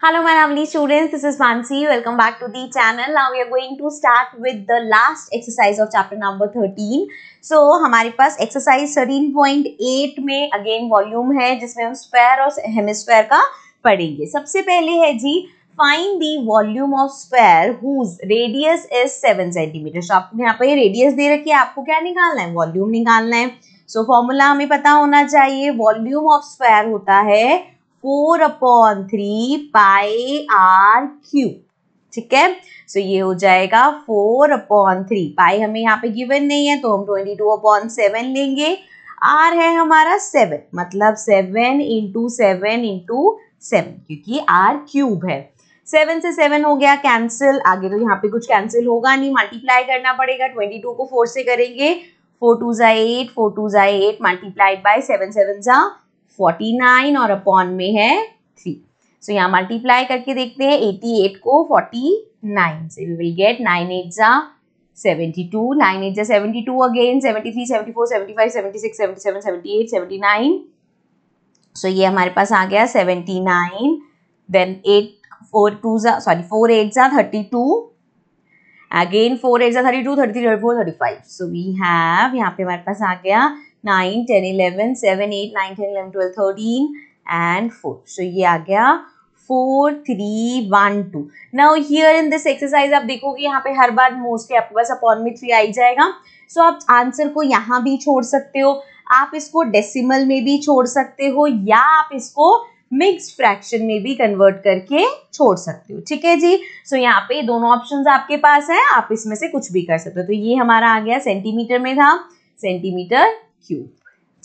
Hello my lovely students, this is Mansi. Welcome back to the channel. Now we are going to start with the last exercise of chapter number 13. So हमारे पास exercise 13.8 में again volume है जिसमें हम square और hemisphere का पढ़ेंगे सबसे पहले है जी find the volume of sphere whose radius is seven centimetre so आपको यहाँ पर radius दे रखी है आपको क्या निकालना है Volume निकालना है so, formula हमें पता होना चाहिए Volume of स्क्वायर होता है four upon three pi r cube ठीक है सो ये हो जाएगा फोर अपॉन थ्री पाई हमें यहाँ पे गिवन नहीं है तो हम ट्वेंटी टू अपॉन सेवन लेंगे आर है हमारा सेवन मतलब seven into seven into seven क्योंकि आर क्यूब है सेवन से सेवन हो गया कैंसिल आगे तो यहाँ पे कुछ कैंसिल होगा नहीं मल्टीप्लाई करना पड़ेगा ट्वेंटी टू को फोर से करेंगे फोर टू ज़ा एट फोर टू ज़ा eight multiplied by seven seven ज़ा फोर्टी नाइन और अपॉन में है थ्री सो यहाँ मल्टीप्लाई करके देखते हैं एटी एट को फोर्टी नाइन से we will get nine eight जा सेवेंटी टू नाइन एट जा seventy two again seventy three seventy four seventy five seventy six seventy seven seventy eight seventy nine so ये हमारे पास आ गया seventy nine then eight four two जा sorry four eight जा thirty two again four eight जा thirty two thirty three thirty four thirty five so we have यहाँ पे हमारे पास आ गया nine ten eleven seven eight nine ten eleven twelve thirteen and four so ये आ गया four three one two now here in this exercise आप देखोगे यहाँ पे हर बार मोस्टली आपके पास अपॉन में थ्री आ जाएगा सो so, आप आंसर को यहाँ भी छोड़ सकते हो आप इसको डेसिमल में भी छोड़ सकते हो या आप इसको मिक्स फ्रैक्शन में भी कन्वर्ट करके छोड़ सकते हो ठीक है जी सो so, यहाँ पे दोनों ऑप्शन आपके पास है आप इसमें से कुछ भी कर सकते हो तो ये हमारा आ गया सेंटीमीटर में था सेंटीमीटर क्यूब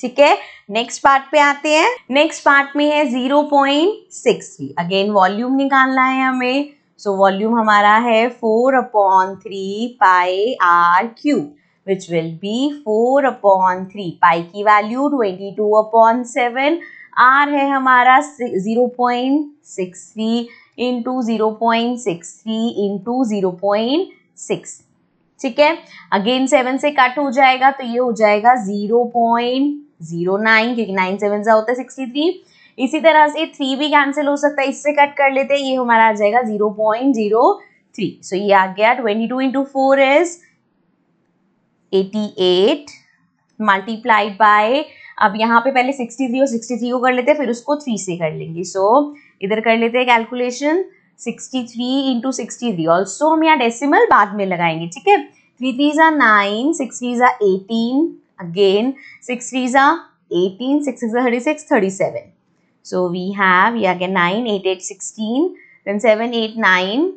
ठीक है नेक्स्ट पार्ट पे आते हैं नेक्स्ट पार्ट में है zero point six three again volume निकालना है हमें सो so, वॉल्यूम हमारा है four upon three pi r cube which will be four upon three pi की value twenty two upon seven r है हमारा zero point six three into zero point six three into zero point six ठीक है again seven से cut हो जाएगा तो ये हो जाएगा जीरो पॉइंट जीरो नाइन क्योंकि नाइन सेवन सा होता है सिक्सटी थ्री इसी तरह से थ्री भी कैंसिल हो सकता है इससे कट कर लेते हैं ये हमारा आ जाएगा zero point zero three so ये आ गया twenty two into four is eighty eight multiplied by अब यहाँ पे पहले सिक्सटी थ्री और सिक्सटी थ्री को कर लेते हैं फिर उसको थ्री से कर लेंगे सो so, इधर कर लेते हैं कैलकुलेशन सिक्सटी थ्री इंटू हम यहाँ डेसिमल बाद में लगाएंगे ठीक है थ्री थ्री ज़ा नाइन सिक्स थ्री ज़ा एटीन अगेन सिक्स थ्री ज़ा eighteen six thirty six thirty seven so we have ये आ गया nine eight eight sixteen then seven eight nine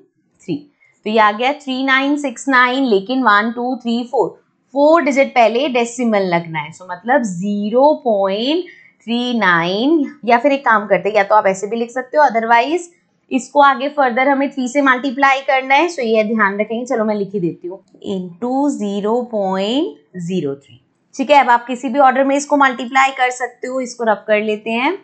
three तो ये आ गया थ्री नाइन सिक्स नाइन लेकिन one two three four four digit पहले डेसिमल लगना है सो so, मतलब ज़ीरो पॉइंट थ्री नाइन या फिर एक काम करते हैं या तो आप ऐसे भी लिख सकते हो अदरवाइज़ इसको आगे फर्दर हमें थ्री से मल्टीप्लाई करना है सो ये ध्यान रखेंगे चलो मैं लिखी देती हूँ into zero point zero three ठीक है अब आप किसी भी ऑर्डर में इसको मल्टीप्लाई कर सकते हो इसको रब कर लेते हैं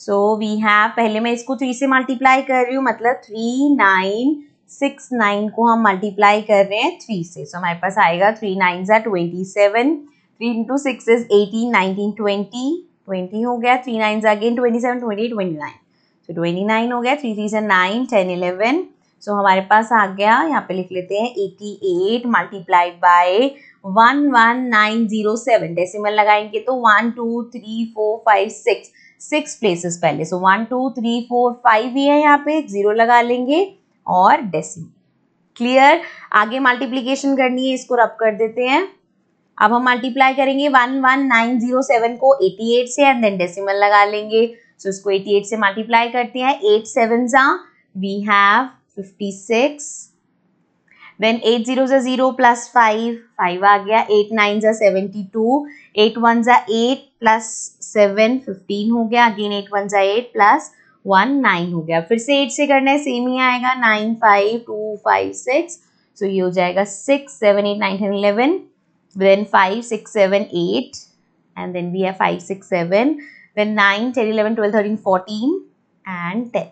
सो वी हैव पहले मैं इसको थ्री से मल्टीप्लाई कर रही हूँ मतलब थ्री नाइन सिक्स नाइन को हम मल्टीप्लाई कर रहे हैं थ्री से सो so, हमारे पास आएगा थ्री नाइन जै twenty seven three into six is eighteen nineteen twenty twenty हो गया थ्री नाइन ज़ा again twenty seven twenty twenty nine तो ट्वेंटी नाइन हो गया थ्री थ्री से नाइन टेन इलेवन सो हमारे पास आ गया यहाँ पे लिख लेते हैं eighty eight multiplied by one one nine zero seven decimal लगाएंगे तो one two three four five six six places पहले सो one two three four five ही है यहाँ पे जीरो लगा लेंगे और डेसिमल क्लियर आगे मल्टीप्लीकेशन करनी है इसको रब कर देते हैं अब हम मल्टीप्लाई करेंगे one one nine zero seven को एटी एट से एंड देन डेसिमल लगा लेंगे सो so, इसको 88 से मल्टीप्लाई करते हैं एट सेवन ज़ा we have 56 then eight zero ज़ा ज़ीरो प्लस फाइव फाइव आ गया एट नाइन ज़ा सेवेंटी टू एट वन ज़ा एट प्लस सेवन फिफ्टीन हो गया अगेन एट वन ज़ा एट प्लस वन नाइन हो गया फिर से एट से करना है सेम ही आएगा nine five two five six so ये हो जाएगा six seven eight nine ten eleven then five six seven eight and then we है five six seven then nine ten eleven twelve thirteen fourteen and ten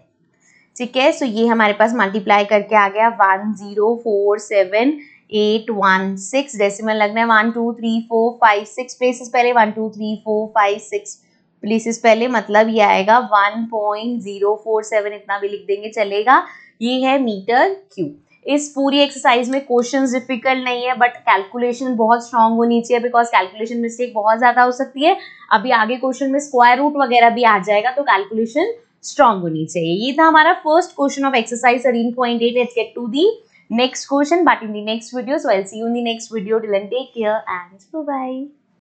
ठीक है सो ये हमारे पास multiply करके आ गया one zero four seven eight one six decimal लगना है one two three four five six places पहले one two three four five six places पहले मतलब ये आएगा one point zero four seven इतना भी लिख देंगे चलेगा ये है मीटर क्यूब इस पूरी एक्सरसाइज में क्वेश्चन डिफिकल्ट नहीं है बट कैलकुलेशन बहुत स्ट्रांग होनी चाहिए बिकॉज कैलकुलेशन मिस्टेक बहुत ज़्यादा हो सकती है अभी आगे क्वेश्चन में स्क्वायर रूट वगैरह भी आ जाएगा तो कैलकुलेशन स्ट्रांग होनी चाहिए ये था हमारा first question of exercise thirteen point eight eight get to the next question but in the next video so I'll see you in the next video till then take care and bye